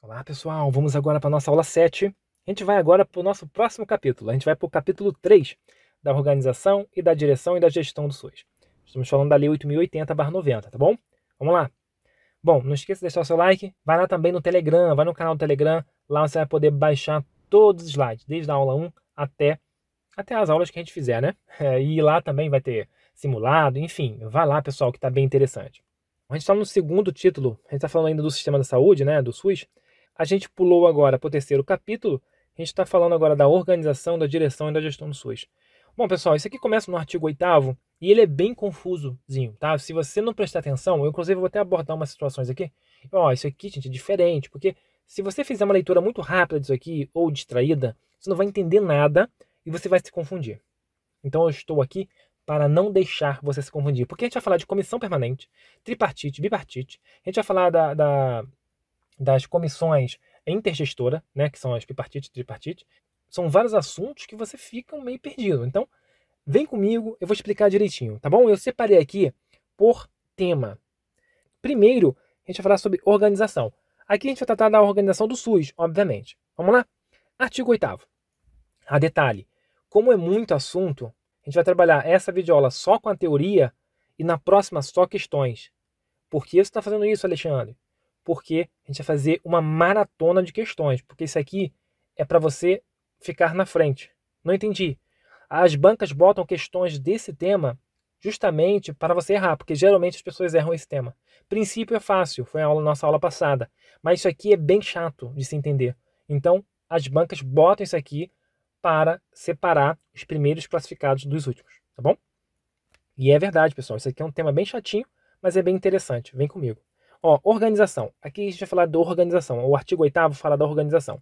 Olá pessoal, vamos agora para a nossa aula 7. A gente vai agora para o nosso próximo capítulo. A gente vai para o capítulo 3 da organização e da direção e da gestão do SUS. Estamos falando da Lei 8080-90, tá bom? Vamos lá. Bom, não esqueça de deixar o seu like, vai lá também no Telegram, vai no canal do Telegram, lá você vai poder baixar todos os slides, desde a aula 1 até, até as aulas que a gente fizer, né? e lá também vai ter simulado, enfim, vai lá pessoal que está bem interessante. A gente está no segundo título, a gente está falando ainda do sistema da saúde, né, do SUS, a gente pulou agora para o terceiro capítulo. A gente está falando agora da organização, da direção e da gestão do SUS. Bom, pessoal, isso aqui começa no artigo 8 e ele é bem confusozinho, tá? Se você não prestar atenção, eu inclusive vou até abordar umas situações aqui. Ó, isso aqui, gente, é diferente, porque se você fizer uma leitura muito rápida disso aqui ou distraída, você não vai entender nada e você vai se confundir. Então eu estou aqui para não deixar você se confundir, porque a gente vai falar de comissão permanente, tripartite, bipartite, a gente vai falar da, da das comissões intergestora, né, que são as bipartite, tripartite, são vários assuntos que você fica meio perdido. Então, vem comigo, eu vou explicar direitinho, tá bom? Eu separei aqui por tema. Primeiro, a gente vai falar sobre organização. Aqui a gente vai tratar da organização do SUS, obviamente. Vamos lá? Artigo 8 A detalhe, como é muito assunto, a gente vai trabalhar essa videoaula só com a teoria e na próxima só questões. Por que você está fazendo isso, Alexandre? porque a gente vai fazer uma maratona de questões, porque isso aqui é para você ficar na frente. Não entendi. As bancas botam questões desse tema justamente para você errar, porque geralmente as pessoas erram esse tema. Princípio é fácil, foi a aula, nossa aula passada, mas isso aqui é bem chato de se entender. Então, as bancas botam isso aqui para separar os primeiros classificados dos últimos, tá bom? E é verdade, pessoal, isso aqui é um tema bem chatinho, mas é bem interessante. Vem comigo. Ó, organização. Aqui a gente vai falar da organização. O artigo 8 fala da organização.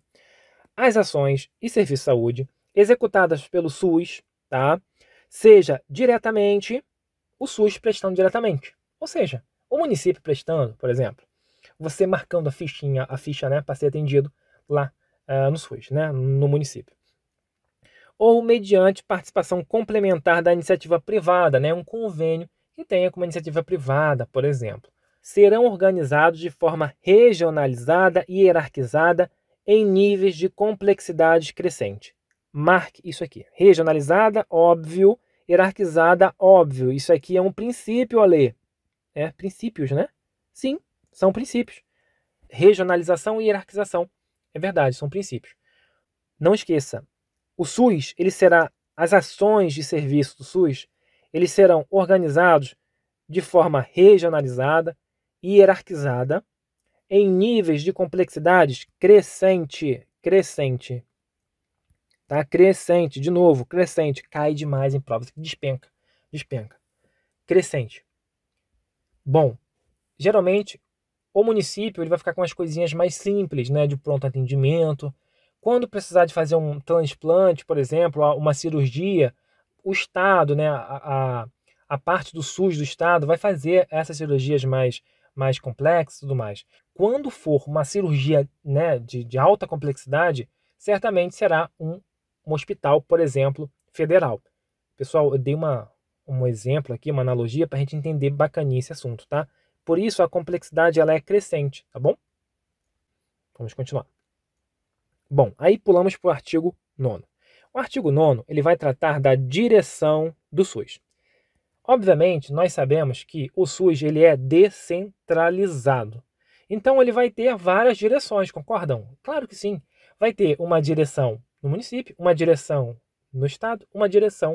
As ações e serviços de saúde executadas pelo SUS, tá? Seja diretamente o SUS prestando diretamente. Ou seja, o município prestando, por exemplo, você marcando a fichinha, a ficha, né, para ser atendido lá uh, no SUS, né, no município. Ou mediante participação complementar da iniciativa privada, né, um convênio que tenha com uma iniciativa privada, por exemplo serão organizados de forma regionalizada e hierarquizada em níveis de complexidade crescente. Marque isso aqui. Regionalizada, óbvio. Hierarquizada, óbvio. Isso aqui é um princípio, Alê. É, princípios, né? Sim, são princípios. Regionalização e hierarquização. É verdade, são princípios. Não esqueça, o SUS, ele será, as ações de serviço do SUS, eles serão organizados de forma regionalizada, hierarquizada em níveis de complexidades crescente, crescente. Tá? Crescente, de novo, crescente, cai demais em provas, despenca, despenca. Crescente. Bom, geralmente o município ele vai ficar com as coisinhas mais simples, né, de pronto atendimento. Quando precisar de fazer um transplante, por exemplo, uma cirurgia, o estado, né, a, a, a parte do SUS do estado vai fazer essas cirurgias mais mais complexo e tudo mais. Quando for uma cirurgia né, de, de alta complexidade, certamente será um, um hospital, por exemplo, federal. Pessoal, eu dei uma, um exemplo aqui, uma analogia, para a gente entender bacaninha esse assunto, tá? Por isso, a complexidade ela é crescente, tá bom? Vamos continuar. Bom, aí pulamos para o artigo 9. O artigo 9 ele vai tratar da direção do SUS. Obviamente, nós sabemos que o SUS ele é descentralizado. Então, ele vai ter várias direções, concordam? Claro que sim. Vai ter uma direção no município, uma direção no estado, uma direção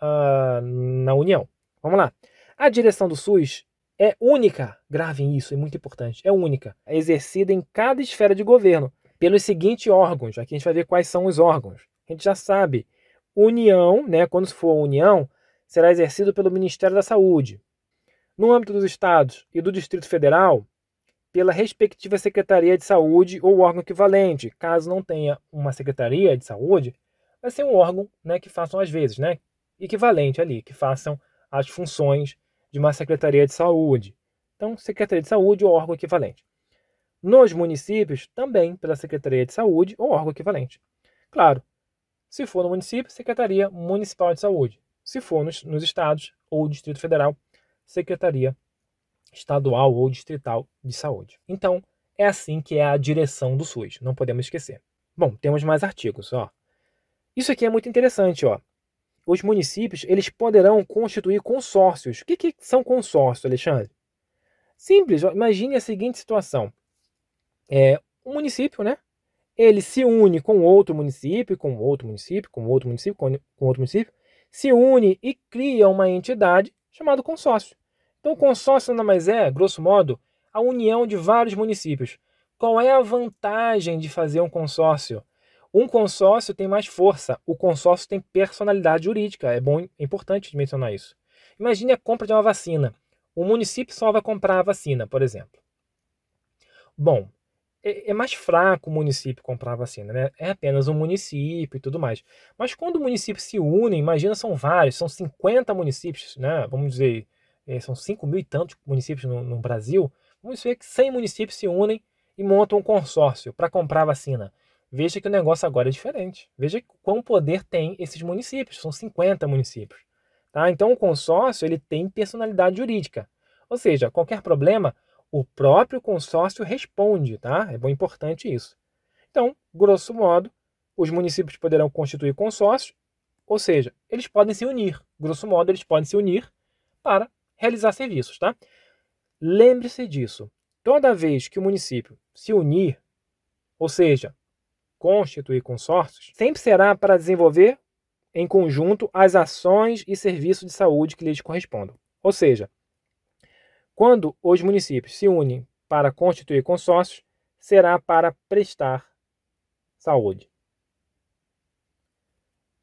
uh, na União. Vamos lá. A direção do SUS é única, gravem isso, é muito importante, é única, é exercida em cada esfera de governo pelos seguintes órgãos. Aqui a gente vai ver quais são os órgãos. A gente já sabe, União, né, quando for União, será exercido pelo Ministério da Saúde. No âmbito dos estados e do Distrito Federal, pela respectiva Secretaria de Saúde ou órgão equivalente. Caso não tenha uma Secretaria de Saúde, vai ser um órgão né, que façam às vezes, né, equivalente ali, que façam as funções de uma Secretaria de Saúde. Então, Secretaria de Saúde ou órgão equivalente. Nos municípios, também pela Secretaria de Saúde ou órgão equivalente. Claro, se for no município, Secretaria Municipal de Saúde se for nos, nos estados ou Distrito Federal, Secretaria Estadual ou Distrital de Saúde. Então, é assim que é a direção do SUS, não podemos esquecer. Bom, temos mais artigos, ó. Isso aqui é muito interessante, ó. Os municípios, eles poderão constituir consórcios. O que, que são consórcios, Alexandre? Simples, ó. imagine a seguinte situação. É, um município, né? Ele se une com outro município, com outro município, com outro município, com outro município, se une e cria uma entidade chamada consórcio. Então, o consórcio nada mais é, grosso modo, a união de vários municípios. Qual é a vantagem de fazer um consórcio? Um consórcio tem mais força, o consórcio tem personalidade jurídica. É bom, é importante mencionar isso. Imagine a compra de uma vacina. O município só vai comprar a vacina, por exemplo. Bom, é, é mais fraco o município comprar vacina, né? É apenas um município e tudo mais. Mas quando o município se une, imagina, são vários, são 50 municípios, né? Vamos dizer, é, são 5 mil e tantos municípios no, no Brasil. Vamos ver que 100 municípios se unem e montam um consórcio para comprar vacina. Veja que o negócio agora é diferente. Veja quão poder tem esses municípios, são 50 municípios. Tá? Então, o consórcio ele tem personalidade jurídica. Ou seja, qualquer problema, o próprio consórcio responde, tá? É bom importante isso. Então, grosso modo, os municípios poderão constituir consórcios, ou seja, eles podem se unir. Grosso modo, eles podem se unir para realizar serviços, tá? Lembre-se disso. Toda vez que o município se unir, ou seja, constituir consórcios, sempre será para desenvolver em conjunto as ações e serviços de saúde que lhes correspondam. Ou seja, quando os municípios se unem para constituir consórcios, será para prestar saúde.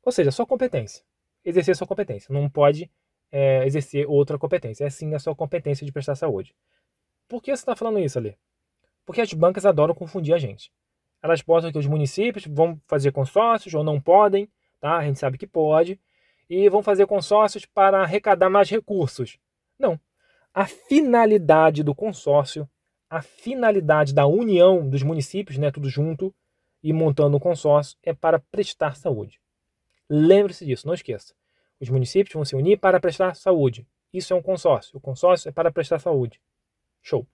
Ou seja, sua competência. Exercer sua competência. Não pode é, exercer outra competência. É sim a sua competência de prestar saúde. Por que você está falando isso ali? Porque as bancas adoram confundir a gente. Elas postam que os municípios vão fazer consórcios ou não podem, tá? A gente sabe que pode. E vão fazer consórcios para arrecadar mais recursos. Não a finalidade do consórcio, a finalidade da união dos municípios, né, tudo junto, e montando um consórcio, é para prestar saúde. Lembre-se disso, não esqueça. Os municípios vão se unir para prestar saúde. Isso é um consórcio. O consórcio é para prestar saúde. Show.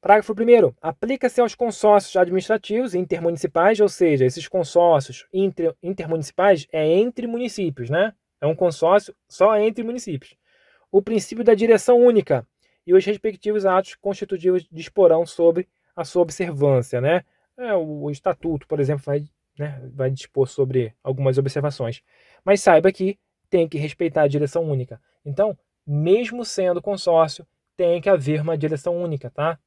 Parágrafo 1. Aplica-se aos consórcios administrativos intermunicipais, ou seja, esses consórcios inter, intermunicipais é entre municípios, né? É um consórcio só entre municípios o princípio da direção única e os respectivos atos constitutivos disporão sobre a sua observância. Né? É, o, o estatuto, por exemplo, vai, né, vai dispor sobre algumas observações. Mas saiba que tem que respeitar a direção única. Então, mesmo sendo consórcio, tem que haver uma direção única, tá?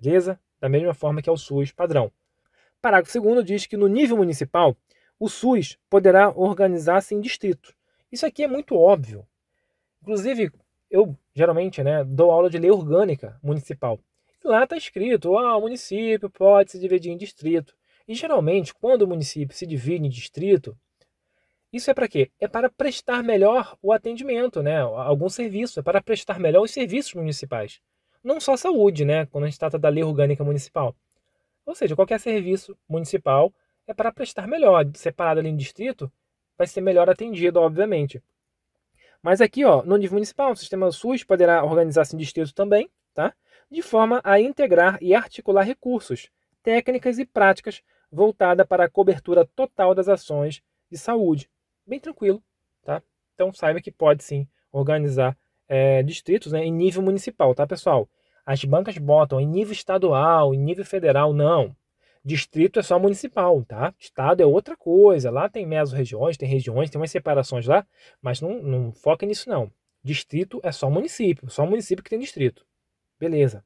Beleza? Da mesma forma que é o SUS padrão. Parágrafo 2 diz que no nível municipal, o SUS poderá organizar-se em distritos. Isso aqui é muito óbvio, Inclusive, eu geralmente né, dou aula de lei orgânica municipal. lá está escrito, ah, o município pode se dividir em distrito. E geralmente, quando o município se divide em distrito, isso é para quê? É para prestar melhor o atendimento, né? Algum serviço, é para prestar melhor os serviços municipais. Não só saúde, né? Quando a gente trata da lei orgânica municipal. Ou seja, qualquer serviço municipal é para prestar melhor. Separado ali em distrito, vai ser melhor atendido, obviamente. Mas aqui, ó, no nível municipal, o sistema SUS poderá organizar-se em distrito também, tá? de forma a integrar e articular recursos, técnicas e práticas voltada para a cobertura total das ações de saúde. Bem tranquilo, tá? Então saiba que pode sim organizar é, distritos né, em nível municipal, tá, pessoal? As bancas botam em nível estadual, em nível federal, não. Distrito é só municipal, tá? Estado é outra coisa. Lá tem mesorregiões, tem regiões, tem umas separações lá, mas não, não foca nisso, não. Distrito é só município, só município que tem distrito. Beleza.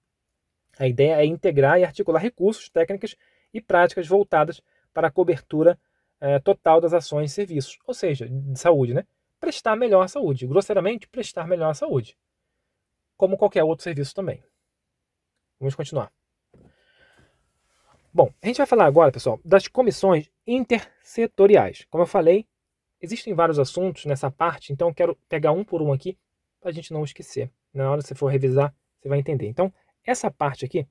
A ideia é integrar e articular recursos, técnicas e práticas voltadas para a cobertura é, total das ações e serviços, ou seja, de saúde, né? Prestar melhor a saúde, grosseiramente, prestar melhor a saúde, como qualquer outro serviço também. Vamos continuar. Bom, a gente vai falar agora, pessoal, das comissões intersetoriais. Como eu falei, existem vários assuntos nessa parte, então eu quero pegar um por um aqui para a gente não esquecer. Na hora que você for revisar, você vai entender. Então, essa parte aqui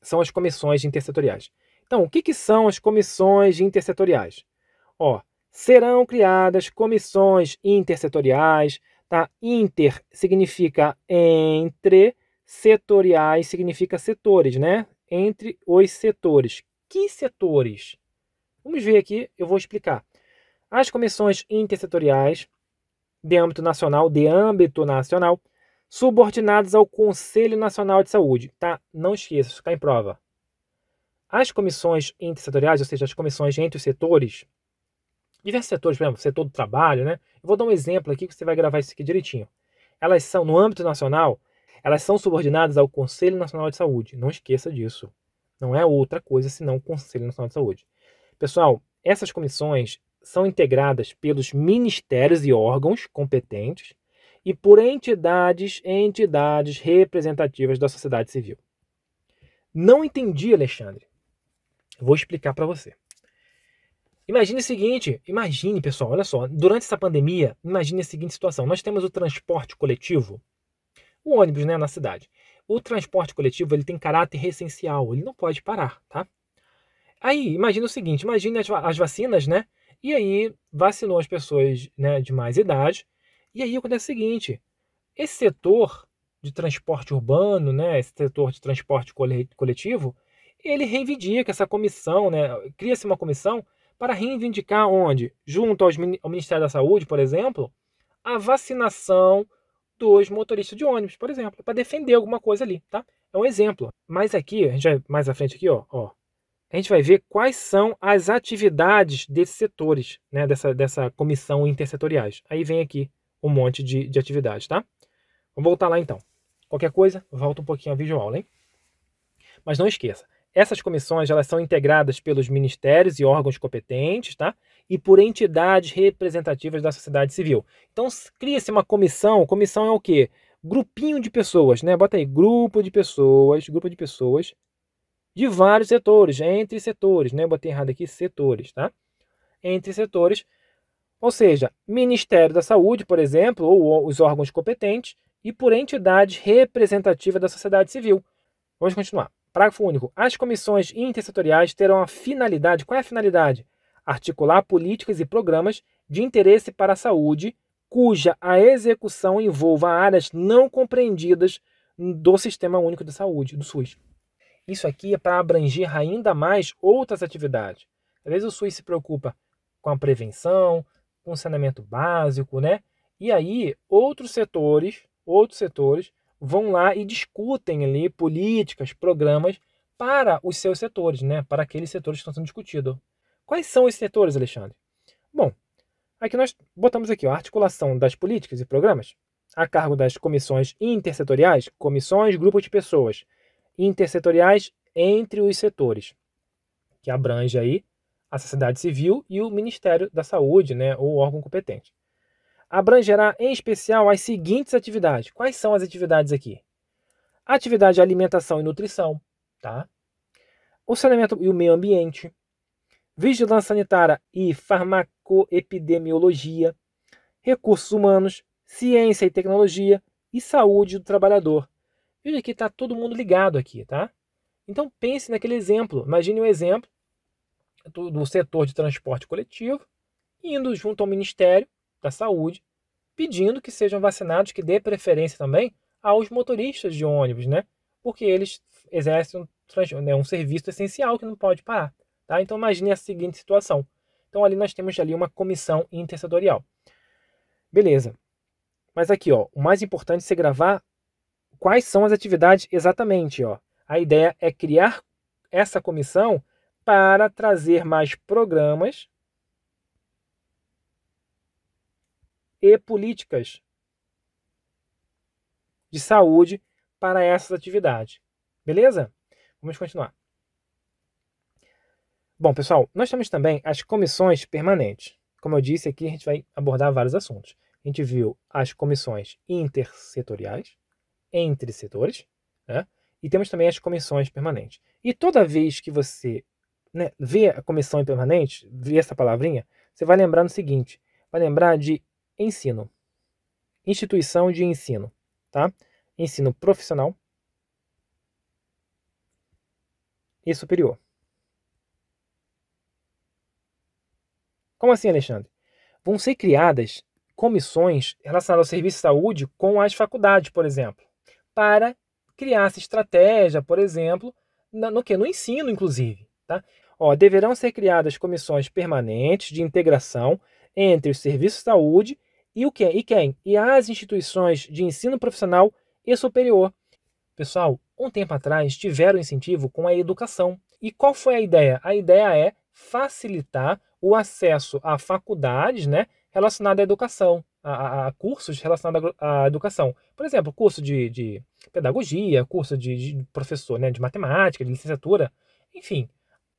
são as comissões intersetoriais. Então, o que, que são as comissões intersetoriais? Ó, serão criadas comissões intersetoriais, tá? Inter significa entre, setoriais significa setores, né? entre os setores. Que setores? Vamos ver aqui, eu vou explicar. As comissões intersetoriais de âmbito nacional, de âmbito nacional, subordinadas ao Conselho Nacional de Saúde, tá? Não esqueça, isso está em prova. As comissões intersetoriais, ou seja, as comissões entre os setores, diversos setores, por exemplo, setor do trabalho, né? Eu vou dar um exemplo aqui que você vai gravar isso aqui direitinho. Elas são, no âmbito nacional, elas são subordinadas ao Conselho Nacional de Saúde. Não esqueça disso. Não é outra coisa senão o Conselho Nacional de Saúde. Pessoal, essas comissões são integradas pelos ministérios e órgãos competentes e por entidades, entidades representativas da sociedade civil. Não entendi, Alexandre. Vou explicar para você. Imagine o seguinte, imagine, pessoal, olha só, durante essa pandemia, imagine a seguinte situação. Nós temos o transporte coletivo o ônibus né, na cidade. O transporte coletivo ele tem caráter essencial, ele não pode parar, tá? Aí, imagina o seguinte, imagine as, as vacinas, né? E aí vacinou as pessoas né, de mais idade. E aí acontece o seguinte, esse setor de transporte urbano, né, esse setor de transporte coletivo, ele reivindica essa comissão, né, cria-se uma comissão para reivindicar onde? Junto aos, ao Ministério da Saúde, por exemplo, a vacinação dos motoristas de ônibus, por exemplo, para defender alguma coisa ali, tá? É um exemplo. Mas aqui, a gente vai mais à frente aqui, ó, ó. A gente vai ver quais são as atividades desses setores, né, dessa, dessa comissão intersetoriais. Aí vem aqui um monte de, de atividades, tá? Vamos voltar lá então. Qualquer coisa, volta um pouquinho a videoaula, hein? Mas não esqueça, essas comissões elas são integradas pelos ministérios e órgãos competentes, tá? E por entidades representativas da sociedade civil. Então cria-se uma comissão. Comissão é o quê? Grupinho de pessoas, né? Bota aí, grupo de pessoas, grupo de pessoas de vários setores, entre setores, né? botei errado aqui, setores, tá? Entre setores. Ou seja, Ministério da Saúde, por exemplo, ou os órgãos competentes, e por entidades representativas da sociedade civil. Vamos continuar. Parágrafo único. As comissões intersetoriais terão a finalidade, qual é a finalidade? Articular políticas e programas de interesse para a saúde, cuja a execução envolva áreas não compreendidas do Sistema Único de Saúde, do SUS. Isso aqui é para abranger ainda mais outras atividades. Às vezes o SUS se preocupa com a prevenção, com o saneamento básico, né? E aí outros setores, outros setores vão lá e discutem ali políticas, programas para os seus setores, né? para aqueles setores que estão sendo discutidos. Quais são esses setores, Alexandre? Bom, aqui nós botamos aqui ó, a articulação das políticas e programas a cargo das comissões intersetoriais, comissões, grupos de pessoas, intersetoriais entre os setores, que abrange aí a sociedade civil e o Ministério da Saúde, né, ou órgão competente abrangerá em especial as seguintes atividades. Quais são as atividades aqui? Atividade de alimentação e nutrição, tá? O saneamento e o meio ambiente, vigilância sanitária e farmacoepidemiologia, recursos humanos, ciência e tecnologia e saúde do trabalhador. Veja que está todo mundo ligado aqui, tá? Então pense naquele exemplo. Imagine um exemplo do setor de transporte coletivo indo junto ao Ministério da Saúde, pedindo que sejam vacinados, que dê preferência também aos motoristas de ônibus, né? Porque eles exercem um, né, um serviço essencial que não pode parar, tá? Então imagine a seguinte situação. Então ali nós temos ali uma comissão intersetorial. Beleza. Mas aqui, ó, o mais importante é se gravar quais são as atividades exatamente, ó. A ideia é criar essa comissão para trazer mais programas e políticas de saúde para essas atividades. Beleza? Vamos continuar. Bom, pessoal, nós temos também as comissões permanentes. Como eu disse aqui, a gente vai abordar vários assuntos. A gente viu as comissões intersetoriais, entre setores, né? e temos também as comissões permanentes. E toda vez que você né, vê a comissão permanente, vê essa palavrinha, você vai lembrar no seguinte: vai lembrar de ensino. Instituição de ensino, tá? Ensino profissional e superior. Como assim, Alexandre? Vão ser criadas comissões relacionadas ao serviço de saúde com as faculdades, por exemplo, para criar essa estratégia, por exemplo, no que? No ensino, inclusive. Tá? Ó, deverão ser criadas comissões permanentes de integração entre os serviços de saúde e o que é? e quem e as instituições de ensino profissional e superior. Pessoal, um tempo atrás tiveram incentivo com a educação. E qual foi a ideia? A ideia é facilitar o acesso a faculdades, né, relacionadas à educação, a, a, cursos relacionados à educação. Por exemplo, curso de, de pedagogia, curso de, de professor, né, de matemática, de licenciatura, enfim,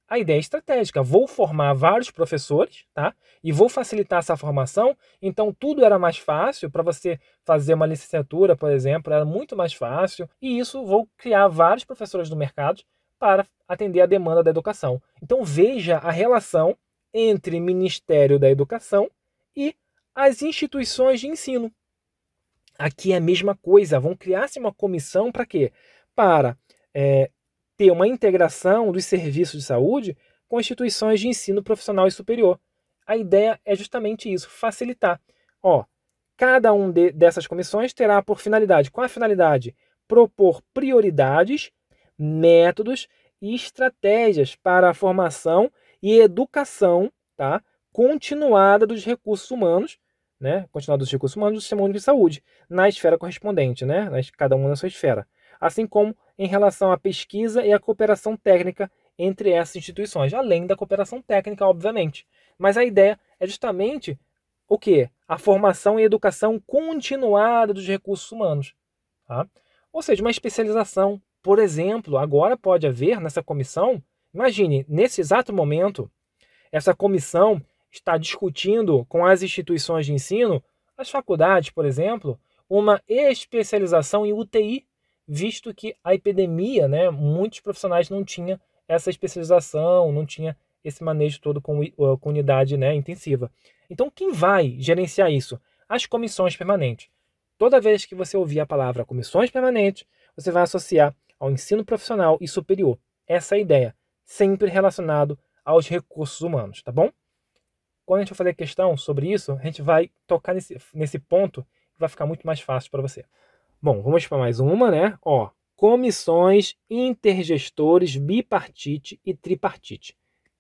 a ideia estratégica. Vou formar vários professores, tá? E vou facilitar essa formação. Então, tudo era mais fácil para você fazer uma licenciatura, por exemplo, era muito mais fácil. E isso vou criar vários professores no mercado para atender a demanda da educação. Então, veja a relação entre Ministério da Educação e as instituições de ensino. Aqui é a mesma coisa. Vão criar-se uma comissão para quê? Para é, ter uma integração dos serviços de saúde com instituições de ensino profissional e superior. A ideia é justamente isso, facilitar. Ó, cada um de, dessas comissões terá por finalidade, qual a finalidade? Propor prioridades, métodos e estratégias para a formação e educação, tá? Continuada dos recursos humanos, né? Continuada dos recursos humanos do Sistema Único de Saúde, na esfera correspondente, né? Cada um na sua esfera. Assim como em relação à pesquisa e à cooperação técnica entre essas instituições, além da cooperação técnica, obviamente. Mas a ideia é justamente o quê? A formação e educação continuada dos recursos humanos. Tá? Ou seja, uma especialização. Por exemplo, agora pode haver nessa comissão, imagine, nesse exato momento, essa comissão está discutindo com as instituições de ensino, as faculdades, por exemplo, uma especialização em UTI visto que a epidemia, né, muitos profissionais não tinham essa especialização, não tinha esse manejo todo com, eh, com unidade né, intensiva. Então, quem vai gerenciar isso? As comissões permanentes. Toda vez que você ouvir a palavra comissões permanentes, você vai associar ao ensino profissional e superior. Essa é a ideia, sempre relacionado aos recursos humanos, tá bom? Quando a gente for fazer questão sobre isso, a gente vai tocar nesse, nesse ponto e vai ficar muito mais fácil para você. Bom, vamos para mais uma, né? Ó, comissões intergestores bipartite e tripartite.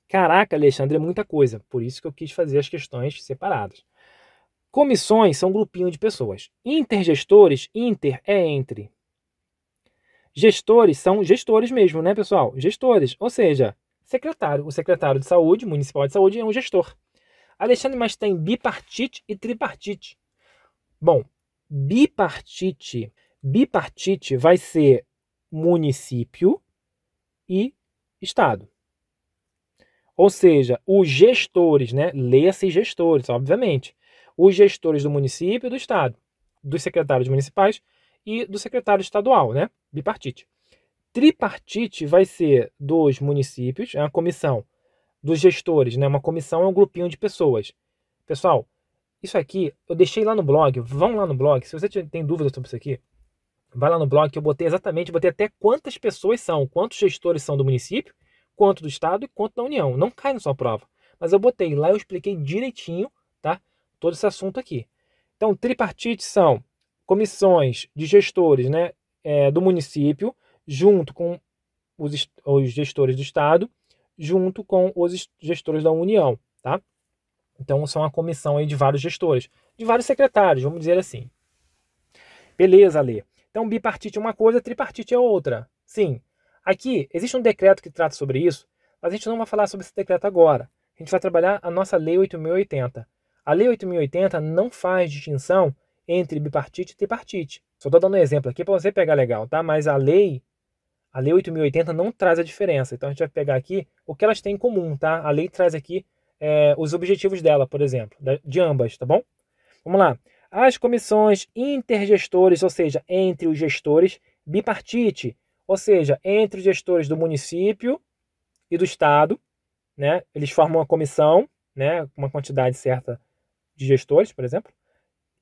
Caraca, Alexandre, é muita coisa. Por isso que eu quis fazer as questões separadas. Comissões são um grupinho de pessoas. Intergestores, inter é entre. Gestores são gestores mesmo, né, pessoal? Gestores, ou seja, secretário. O secretário de saúde, municipal de saúde, é um gestor. Alexandre, mas tem bipartite e tripartite. Bom, bipartite. Bipartite vai ser município e estado. Ou seja, os gestores, né? Leia-se gestores, obviamente. Os gestores do município e do estado, dos secretários municipais e do secretário estadual, né? Bipartite. Tripartite vai ser dos municípios, é uma comissão dos gestores, né? Uma comissão é um grupinho de pessoas. Pessoal, isso aqui eu deixei lá no blog, vão lá no blog. Se você tem dúvidas sobre isso aqui, vai lá no blog que eu botei exatamente, botei até quantas pessoas são, quantos gestores são do município, quanto do estado e quanto da União. Não cai na sua prova. Mas eu botei lá, eu expliquei direitinho, tá? Todo esse assunto aqui. Então, tripartite são comissões de gestores, né, é, do município, junto com os, os gestores do estado, junto com os gestores da União. Então, são é uma comissão aí de vários gestores, de vários secretários, vamos dizer assim. Beleza, Lê. Então, bipartite é uma coisa, tripartite é outra. Sim. Aqui, existe um decreto que trata sobre isso, mas a gente não vai falar sobre esse decreto agora. A gente vai trabalhar a nossa Lei 8080. A Lei 8080 não faz distinção entre bipartite e tripartite. Só estou dando um exemplo aqui para você pegar legal, tá? Mas a lei, a Lei 8080 não traz a diferença. Então, a gente vai pegar aqui o que elas têm em comum, tá? A lei traz aqui é, os objetivos dela, por exemplo, de ambas, tá bom? Vamos lá. As comissões intergestores, ou seja, entre os gestores, bipartite, ou seja, entre os gestores do município e do estado, né? Eles formam uma comissão, né? Uma quantidade certa de gestores, por exemplo,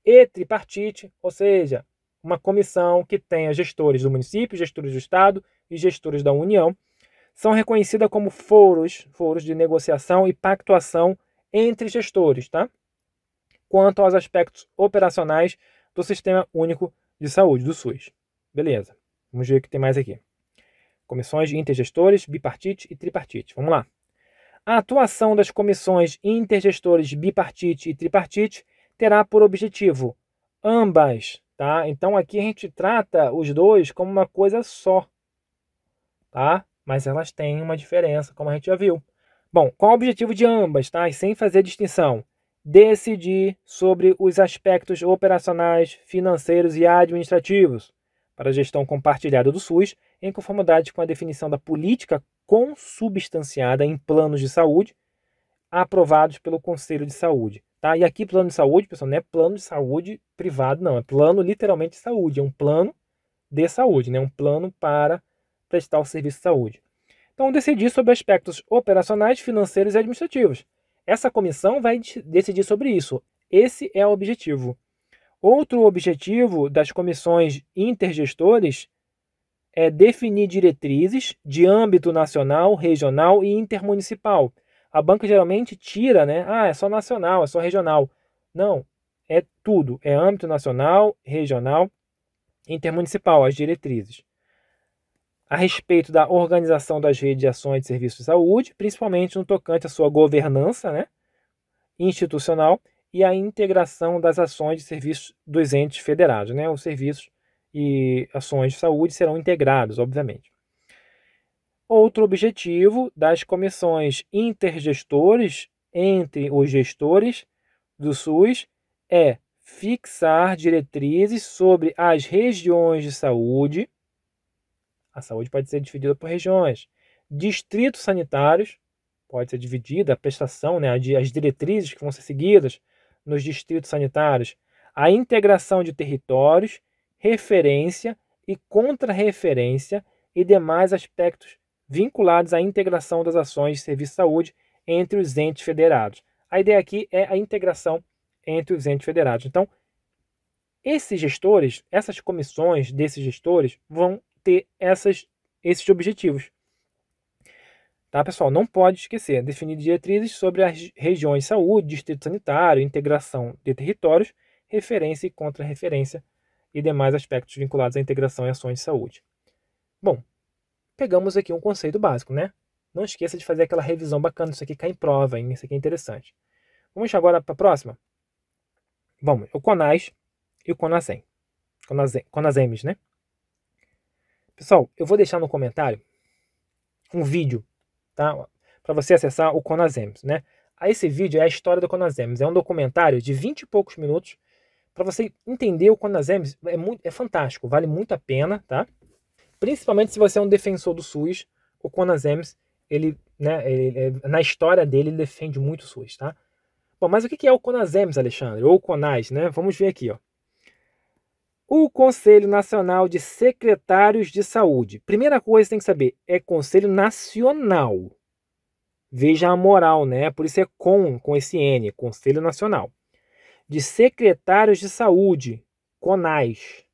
e tripartite, ou seja, uma comissão que tenha gestores do município, gestores do estado e gestores da União, são reconhecidas como foros, foros de negociação e pactuação entre gestores, tá? Quanto aos aspectos operacionais do Sistema Único de Saúde, do SUS. Beleza. Vamos ver o que tem mais aqui. Comissões intergestores, bipartite e tripartite. Vamos lá. A atuação das comissões intergestores, bipartite e tripartite terá por objetivo ambas, tá? Então aqui a gente trata os dois como uma coisa só, tá? mas elas têm uma diferença, como a gente já viu. Bom, qual o objetivo de ambas, tá? E sem fazer distinção, decidir sobre os aspectos operacionais, financeiros e administrativos para a gestão compartilhada do SUS, em conformidade com a definição da política consubstanciada em planos de saúde aprovados pelo Conselho de Saúde. Tá? E aqui, plano de saúde, pessoal, não é plano de saúde privado, não. É plano literalmente de saúde. É um plano de saúde, né? um plano para prestar o serviço de saúde. Então, decidir sobre aspectos operacionais, financeiros e administrativos. Essa comissão vai decidir sobre isso. Esse é o objetivo. Outro objetivo das comissões intergestores é definir diretrizes de âmbito nacional, regional e intermunicipal. A banca geralmente tira, né? Ah, é só nacional, é só regional. Não, é tudo. É âmbito nacional, regional, intermunicipal, as diretrizes a respeito da organização das redes de ações de serviços de saúde, principalmente no tocante à sua governança né, institucional e à integração das ações de serviços dos entes federados. Né, os serviços e ações de saúde serão integrados, obviamente. Outro objetivo das comissões intergestores entre os gestores do SUS é fixar diretrizes sobre as regiões de saúde a saúde pode ser dividida por regiões. Distritos sanitários pode ser dividida a prestação, né, as diretrizes que vão ser seguidas nos distritos sanitários. A integração de territórios, referência e contrarreferência e demais aspectos vinculados à integração das ações de serviço de saúde entre os entes federados. A ideia aqui é a integração entre os entes federados. Então, esses gestores, essas comissões desses gestores, vão ter essas, esses objetivos. Tá, pessoal? Não pode esquecer. Definir diretrizes sobre as regiões de saúde, distrito sanitário, integração de territórios, referência e contra-referência e demais aspectos vinculados à integração e ações de saúde. Bom, pegamos aqui um conceito básico, né? Não esqueça de fazer aquela revisão bacana. Isso aqui cai em prova, hein? Isso aqui é interessante. Vamos agora para a próxima? Vamos, o CONAS e o CONASEM. CONASEM, CONASEMES, né? Pessoal, eu vou deixar no comentário um vídeo, tá? Para você acessar o Conasems, né? Esse vídeo é a história do Conasems, é um documentário de 20 e poucos minutos para você entender o Conasems, é muito é fantástico, vale muito a pena, tá? Principalmente se você é um defensor do SUS, o Conasems, ele, né, ele, é, na história dele ele defende muito o SUS, tá? Bom, mas o que é o Conasems, Alexandre? Ou o CONAS, né? Vamos ver aqui, ó. O Conselho Nacional de Secretários de Saúde. Primeira coisa que tem que saber, é Conselho Nacional. Veja a moral, né? Por isso é com, com esse N, Conselho Nacional. De Secretários de Saúde, CONAS.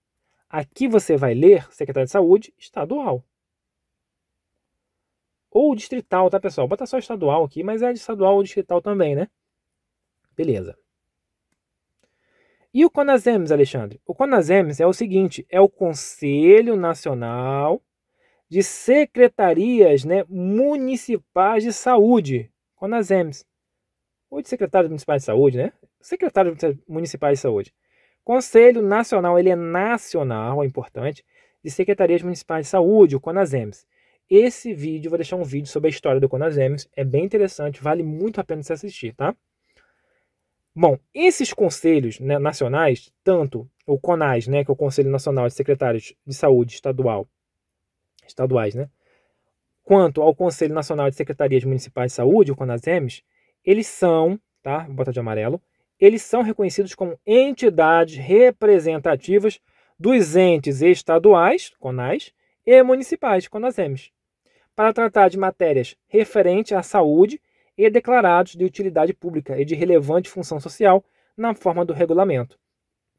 Aqui você vai ler Secretário de Saúde Estadual. Ou distrital, tá, pessoal? Bota só estadual aqui, mas é estadual ou distrital também, né? Beleza. E o CONASEMES, Alexandre? O CONASEMES é o seguinte, é o Conselho Nacional de Secretarias né, Municipais de Saúde, CONASEMES. Ou de Secretários Municipais de Saúde, né? Secretários Municipais de Saúde. Conselho Nacional, ele é nacional, é importante, de Secretarias Municipais de Saúde, o CONASEMES. Esse vídeo, vou deixar um vídeo sobre a história do CONASEMES, é bem interessante, vale muito a pena se assistir, tá? Bom, esses conselhos né, nacionais, tanto o CONAS, né, que é o Conselho Nacional de Secretários de Saúde Estadual, estaduais, né, quanto ao Conselho Nacional de Secretarias Municipais de Saúde, o CONASEMES, eles são, tá, vou botar de amarelo, eles são reconhecidos como entidades representativas dos entes estaduais, CONAS, e municipais, CONASEMES, para tratar de matérias referentes à saúde e declarados de utilidade pública e de relevante função social na forma do regulamento.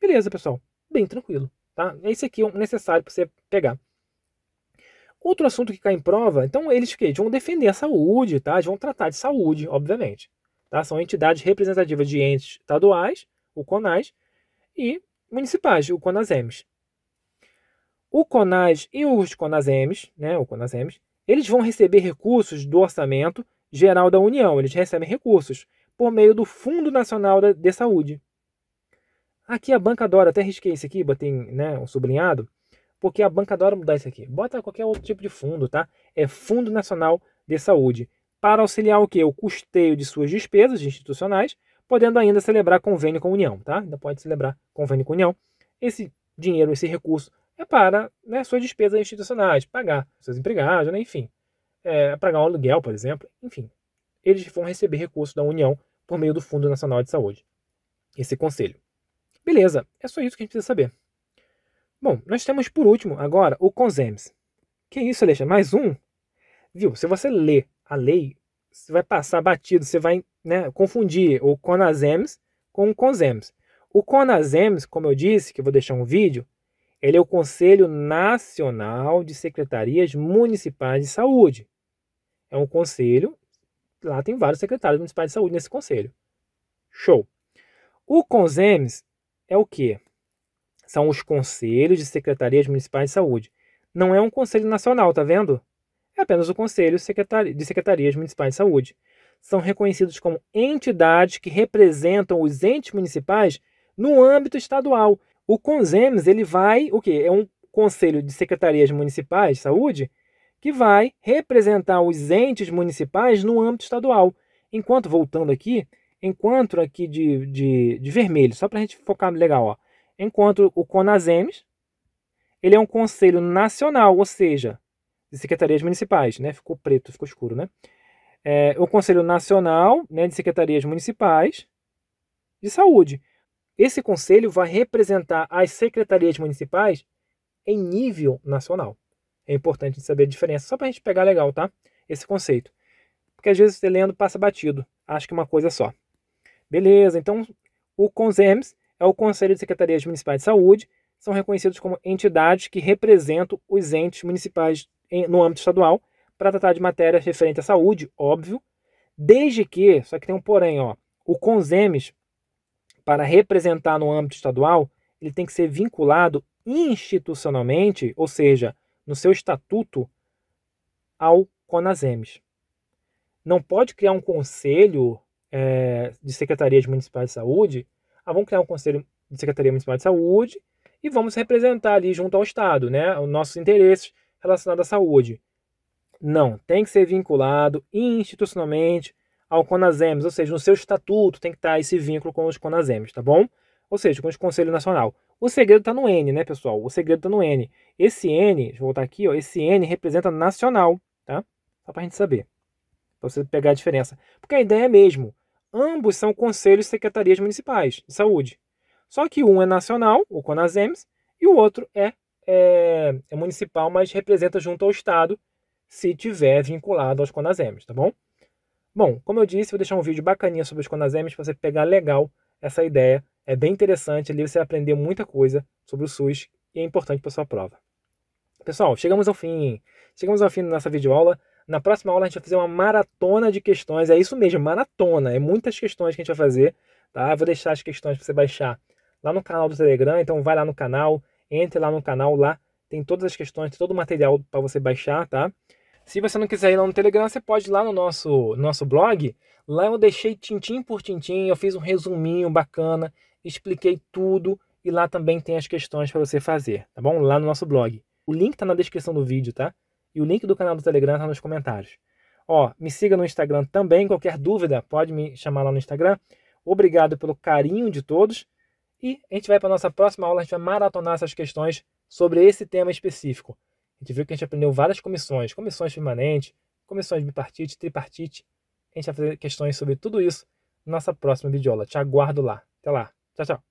Beleza, pessoal? Bem tranquilo. Tá? Esse é aqui é um necessário para você pegar. Outro assunto que cai em prova, então eles que vão defender a saúde, tá? Eles vão tratar de saúde, obviamente. Tá? São entidades representativas de entes estaduais, o CONAS, e municipais, o CONASEMES. O CONAS e os CONASEMES, né, o CONASEMES, eles vão receber recursos do orçamento Geral da União, eles recebem recursos por meio do Fundo Nacional de Saúde. Aqui a banca adora, até risquei isso aqui, botei né, um sublinhado, porque a banca adora mudar isso aqui. Bota qualquer outro tipo de fundo, tá? É Fundo Nacional de Saúde, para auxiliar o quê? O custeio de suas despesas institucionais, podendo ainda celebrar convênio com a União, tá? Ainda pode celebrar convênio com a União. Esse dinheiro, esse recurso, é para né, suas despesas institucionais, pagar seus empregados, né, enfim, é, pagar um aluguel, por exemplo. Enfim, eles vão receber recursos da União por meio do Fundo Nacional de Saúde. Esse conselho. Beleza, é só isso que a gente precisa saber. Bom, nós temos por último agora o CONSEMS. Que isso, Alexandre? Mais um? Viu? Se você ler a lei, você vai passar batido, você vai né, confundir o CONASEMS com o CONSEMS. O CONASEMS, como eu disse, que eu vou deixar um vídeo, ele é o Conselho Nacional de Secretarias Municipais de Saúde. É um conselho, lá tem vários secretários municipais de saúde nesse conselho. Show. O CONSEMES é o quê? São os conselhos de secretarias municipais de saúde. Não é um conselho nacional, tá vendo? É apenas o conselho de secretarias municipais de saúde. São reconhecidos como entidades que representam os entes municipais no âmbito estadual. O CONSEMES, ele vai, o quê? É um conselho de secretarias municipais de saúde que vai representar os entes municipais no âmbito estadual. Enquanto, voltando aqui, enquanto aqui de, de, de vermelho, só para a gente focar legal, ó. enquanto o CONASEMES, ele é um conselho nacional, ou seja, de secretarias municipais, né? Ficou preto, ficou escuro, né? É, o Conselho Nacional né, de Secretarias Municipais de Saúde. Esse conselho vai representar as secretarias municipais em nível nacional é importante saber a diferença, só para a gente pegar legal, tá? Esse conceito. Porque às vezes você lendo passa batido, Acho que é uma coisa só. Beleza, então o CONSEMS é o Conselho de Secretarias Municipais de Saúde, são reconhecidos como entidades que representam os entes municipais no âmbito estadual para tratar de matérias referentes à saúde, óbvio, desde que, só que tem um porém, ó, o CONSEMES, para representar no âmbito estadual, ele tem que ser vinculado institucionalmente, ou seja, no seu estatuto ao CONASEMES. Não pode criar um conselho é, de secretarias municipais de saúde. Ah, vamos criar um conselho de secretaria municipal de saúde e vamos representar ali junto ao Estado, né, os nossos interesses relacionados à saúde. Não, tem que ser vinculado institucionalmente ao CONASEMES, ou seja, no seu estatuto tem que estar esse vínculo com os CONASEMES, tá bom? Ou seja, com o Conselho Nacional. O segredo está no N, né, pessoal? O segredo está no N. Esse N, deixa eu voltar aqui, ó, esse N representa nacional, tá? Só para a gente saber, para você pegar a diferença. Porque a ideia é mesmo, ambos são conselhos e secretarias municipais de saúde. Só que um é nacional, o CONASEMES, e o outro é, é, é municipal, mas representa junto ao Estado, se tiver vinculado aos CONASEMES, tá bom? Bom, como eu disse, vou deixar um vídeo bacaninha sobre os CONASEMES para você pegar legal essa ideia é bem interessante, ali você aprender muita coisa sobre o SUS e é importante para sua prova. Pessoal, chegamos ao fim. Chegamos ao fim da nossa videoaula. Na próxima aula a gente vai fazer uma maratona de questões. É isso mesmo, maratona. É muitas questões que a gente vai fazer. Tá? Eu vou deixar as questões para você baixar lá no canal do Telegram. Então vai lá no canal, entre lá no canal, lá tem todas as questões, todo o material para você baixar, tá? Se você não quiser ir lá no Telegram, você pode ir lá no nosso, nosso blog. Lá eu deixei tintim por tintim, eu fiz um resuminho bacana expliquei tudo e lá também tem as questões para você fazer, tá bom? Lá no nosso blog. O link está na descrição do vídeo, tá? E o link do canal do Telegram está nos comentários. Ó, me siga no Instagram também, qualquer dúvida pode me chamar lá no Instagram. Obrigado pelo carinho de todos e a gente vai para a nossa próxima aula, a gente vai maratonar essas questões sobre esse tema específico. A gente viu que a gente aprendeu várias comissões, comissões permanentes, comissões bipartite, tripartite. A gente vai fazer questões sobre tudo isso na nossa próxima videoaula. Te aguardo lá. Até lá! 再见。